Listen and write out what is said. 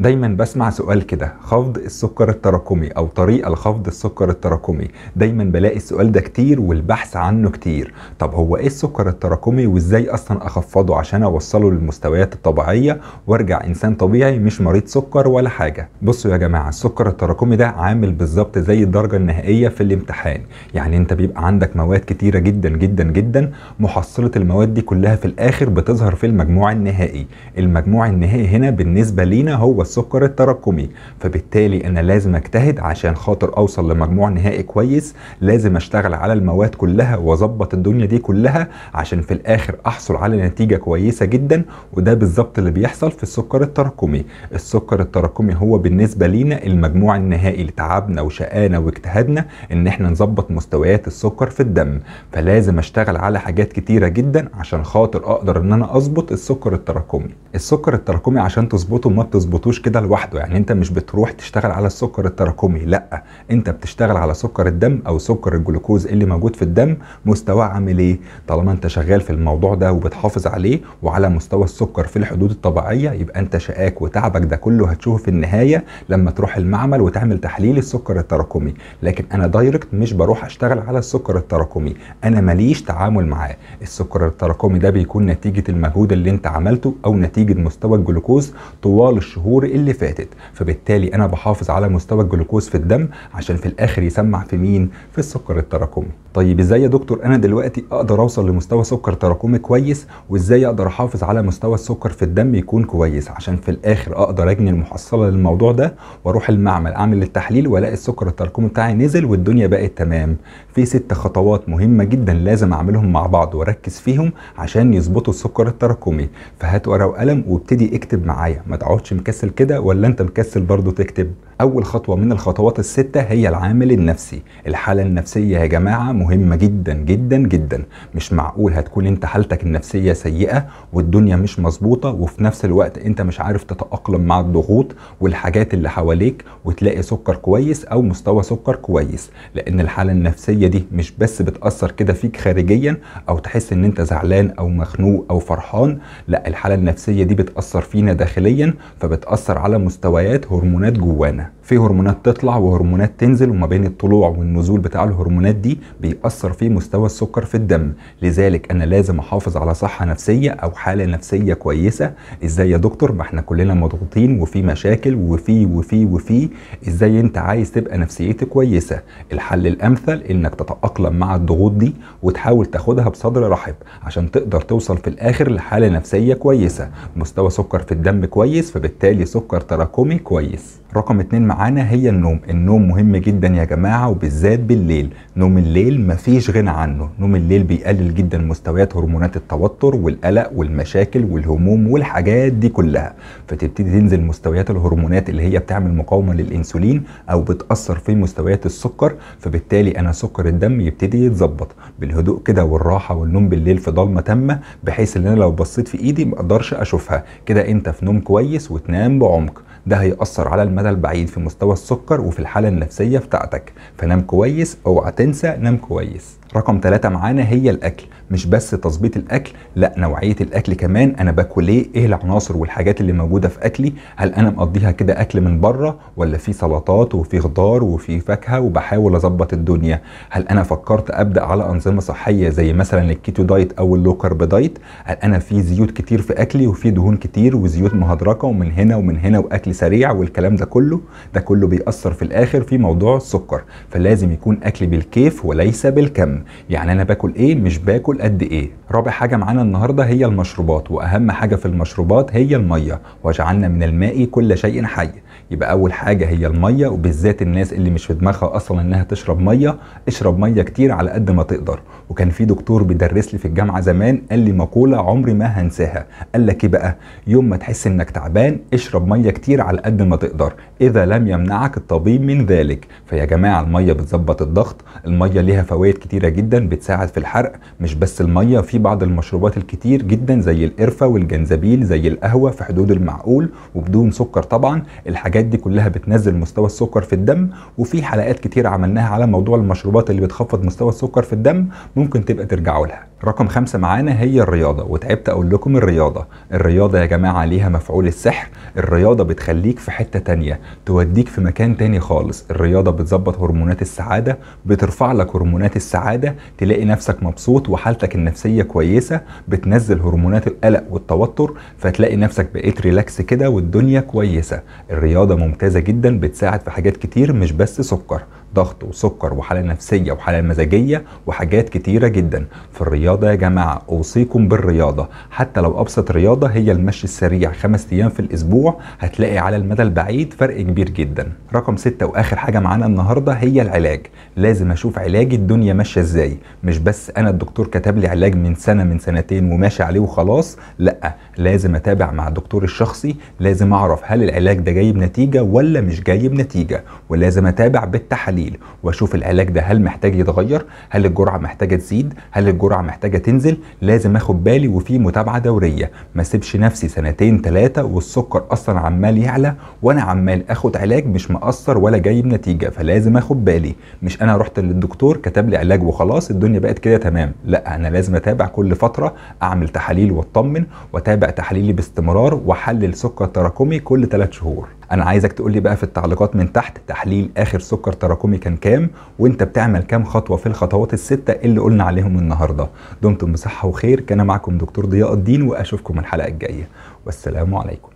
دايما بسمع سؤال كده خفض السكر التراكمي او طريقه لخفض السكر التراكمي دايما بلاقي السؤال ده كتير والبحث عنه كتير طب هو ايه السكر التراكمي وازاي اصلا اخفضه عشان اوصله للمستويات الطبيعيه وارجع انسان طبيعي مش مريض سكر ولا حاجه بصوا يا جماعه السكر التراكمي ده عامل بالظبط زي الدرجه النهائيه في الامتحان يعني انت بيبقى عندك مواد كتيره جدا جدا جدا محصله المواد دي كلها في الاخر بتظهر في المجموع النهائي المجموع النهائي هنا بالنسبه لينا هو السكر التراكمي فبالتالي انا لازم اجتهد عشان خاطر اوصل لمجموع نهائي كويس لازم اشتغل على المواد كلها واظبط الدنيا دي كلها عشان في الاخر احصل على نتيجه كويسه جدا وده بالظبط اللي بيحصل في السكر التراكمي السكر التراكمي هو بالنسبه لينا المجموع النهائي لتعبنا وشقانا واجتهادنا ان احنا نظبط مستويات السكر في الدم فلازم اشتغل على حاجات كتيره جدا عشان خاطر اقدر ان انا اظبط السكر التراكمي السكر التراكمي عشان تظبطه ما بتظبطوش بيجيلوش كده لوحده يعني انت مش بتروح تشتغل على السكر التراكمي لا انت بتشتغل على سكر الدم او سكر الجلوكوز اللي موجود في الدم مستواه عامل ايه طالما انت شغال في الموضوع ده وبتحافظ عليه وعلى مستوى السكر في الحدود الطبيعيه يبقى انت شقاك وتعبك ده كله هتشوفه في النهايه لما تروح المعمل وتعمل تحليل السكر التراكمي لكن انا دايركت مش بروح اشتغل على السكر التراكمي انا ماليش تعامل معاه السكر التراكمي ده بيكون نتيجه المجهود اللي انت عملته او نتيجه مستوى الجلوكوز طوال الشهور اللي فاتت فبالتالي انا بحافظ على مستوى الجلوكوز في الدم عشان في الاخر يسمع في مين في السكر التراكمي طيب ازاي يا دكتور انا دلوقتي اقدر اوصل لمستوى سكر تراكمي كويس وازاي اقدر احافظ على مستوى السكر في الدم يكون كويس عشان في الاخر اقدر اجني المحصله للموضوع ده واروح المعمل اعمل التحليل والاقي السكر التراكمي بتاعي نزل والدنيا بقت تمام في ست خطوات مهمه جدا لازم اعملهم مع بعض واركز فيهم عشان يظبطوا السكر التراكمي فهات ورقه وقلم وابتدي اكتب معايا ما تقعدش مكسل كده ولا انت مكسل برضه تكتب اول خطوه من الخطوات السته هي العامل النفسي الحاله النفسيه يا جماعه مهمه جدا جدا جدا مش معقول هتكون انت حالتك النفسيه سيئه والدنيا مش مظبوطه وفي نفس الوقت انت مش عارف تتاقلم مع الضغوط والحاجات اللي حواليك وتلاقي سكر كويس او مستوى سكر كويس لان الحاله النفسيه دي مش بس بتاثر كده فيك خارجيا او تحس ان انت زعلان او مخنوق او فرحان لا الحاله النفسيه دي بتاثر فينا داخليا فبتاثر بتأثر على مستويات هرمونات جوانا في هرمونات تطلع وهرمونات تنزل وما بين الطلوع والنزول بتاع الهرمونات دي بيأثر في مستوى السكر في الدم لذلك انا لازم احافظ على صحة نفسية او حالة نفسية كويسة ازاي يا دكتور ما احنا كلنا مضغوطين وفي مشاكل وفي وفي وفي ازاي انت عايز تبقى نفسيتك كويسة الحل الامثل انك تتأقلم مع الضغوط دي وتحاول تاخدها بصدر رحب عشان تقدر توصل في الاخر لحالة نفسية كويسة مستوى سكر في الدم كويس فبالتالي سكر تراكمي كويس رقم اتنين معانا هي النوم النوم مهم جدا يا جماعة وبالذات بالليل نوم الليل مفيش غنى عنه نوم الليل بيقلل جدا مستويات هرمونات التوتر والقلق والمشاكل والهموم والحاجات دي كلها فتبتدي تنزل مستويات الهرمونات اللي هي بتعمل مقاومة للإنسولين أو بتأثر في مستويات السكر فبالتالي أنا سكر الدم يبتدي يتظبط بالهدوء كده والراحة والنوم بالليل في ضلمة تامة بحيث إن أنا لو بصيت في إيدي مقدرش أشوفها كده أنت في نوم كويس وتنام بعمق ده هيأثر على المدى البعيد في مستوى السكر وفي الحالة النفسية بتاعتك فنام كويس اوعى تنسى نام كويس رقم ثلاثة معانا هي الأكل مش بس تظبيط الاكل لا نوعيه الاكل كمان انا باكل ايه ايه العناصر والحاجات اللي موجوده في اكلي هل انا مقضيها كده اكل من بره ولا في سلطات وفي خضار وفي فاكهه وبحاول اظبط الدنيا هل انا فكرت ابدا على انظمه صحيه زي مثلا الكيتو دايت او اللو كارب دايت هل انا في زيوت كتير في اكلي وفي دهون كتير وزيوت مهدركه ومن هنا ومن هنا واكل سريع والكلام ده كله ده كله بيأثر في الاخر في موضوع السكر فلازم يكون اكلي بالكيف وليس بالكم يعني انا باكل ايه مش باكل هناكل قد ايه رابع حاجه معانا النهارده هي المشروبات واهم حاجه في المشروبات هي الميه وجعلنا من الماء كل شيء حي يبقى اول حاجه هي الميه وبالذات الناس اللي مش في دماغها اصلا انها تشرب ميه اشرب ميه كتير على قد ما تقدر وكان في دكتور بيدرس لي في الجامعه زمان قال لي مقوله عمري ما هنساها قال لك ايه بقى يوم ما تحس انك تعبان اشرب ميه كتير على قد ما تقدر اذا لم يمنعك الطبيب من ذلك فيا جماعه الميه بتظبط الضغط الميه ليها فوائد كتيره جدا بتساعد في الحرق مش بس بس الميه في بعض المشروبات الكتير جدا زي القرفه والجنزبيل زي القهوه في حدود المعقول وبدون سكر طبعا الحاجات دي كلها بتنزل مستوى السكر في الدم وفي حلقات كتير عملناها على موضوع المشروبات اللي بتخفض مستوى السكر في الدم ممكن تبقى ترجعوا لها رقم خمسة معانا هي الرياضة وتعبت أقول لكم الرياضة الرياضة يا جماعة ليها مفعول السحر الرياضة بتخليك في حتة تانية توديك في مكان تاني خالص الرياضة بتظبط هرمونات السعادة بترفع لك هرمونات السعادة تلاقي نفسك مبسوط وحالتك النفسية كويسة بتنزل هرمونات القلق والتوتر فتلاقي نفسك بقيت ريلاكس كده والدنيا كويسة الرياضة ممتازة جدا بتساعد في حاجات كتير مش بس سكر ضغط وسكر وحاله نفسيه وحاله مزاجيه وحاجات كتيره جدا في الرياضه يا جماعه اوصيكم بالرياضه حتى لو ابسط رياضه هي المشي السريع خمس ايام في الاسبوع هتلاقي على المدى البعيد فرق كبير جدا رقم ستة واخر حاجه معانا النهارده هي العلاج لازم اشوف علاجي الدنيا ماشيه ازاي مش بس انا الدكتور كتب لي علاج من سنه من سنتين وماشي عليه وخلاص لا لازم اتابع مع دكتور الشخصي لازم اعرف هل العلاج ده جايب نتيجه ولا مش جايب نتيجه ولازم اتابع بالتحليل التحاليل واشوف العلاج ده هل محتاج يتغير هل الجرعه محتاجه تزيد هل الجرعه محتاجه تنزل لازم اخد بالي وفي متابعه دوريه ما اسيبش نفسي سنتين ثلاثه والسكر اصلا عمال يعلى وانا عمال اخد علاج مش مأثر ولا جاي بنتيجه فلازم اخد بالي مش انا رحت للدكتور كتب لي علاج وخلاص الدنيا بقت كده تمام لا انا لازم اتابع كل فتره اعمل تحاليل واطمن واتابع تحاليلي باستمرار واحلل سكر تراكمي كل 3 شهور انا عايزك تقول لي بقى في التعليقات من تحت تحليل اخر سكر تراكمي كان كام وانت بتعمل كام خطوه في الخطوات السته اللي قلنا عليهم النهارده دمتم بصحه وخير كان معكم دكتور ضياء الدين واشوفكم الحلقه الجايه والسلام عليكم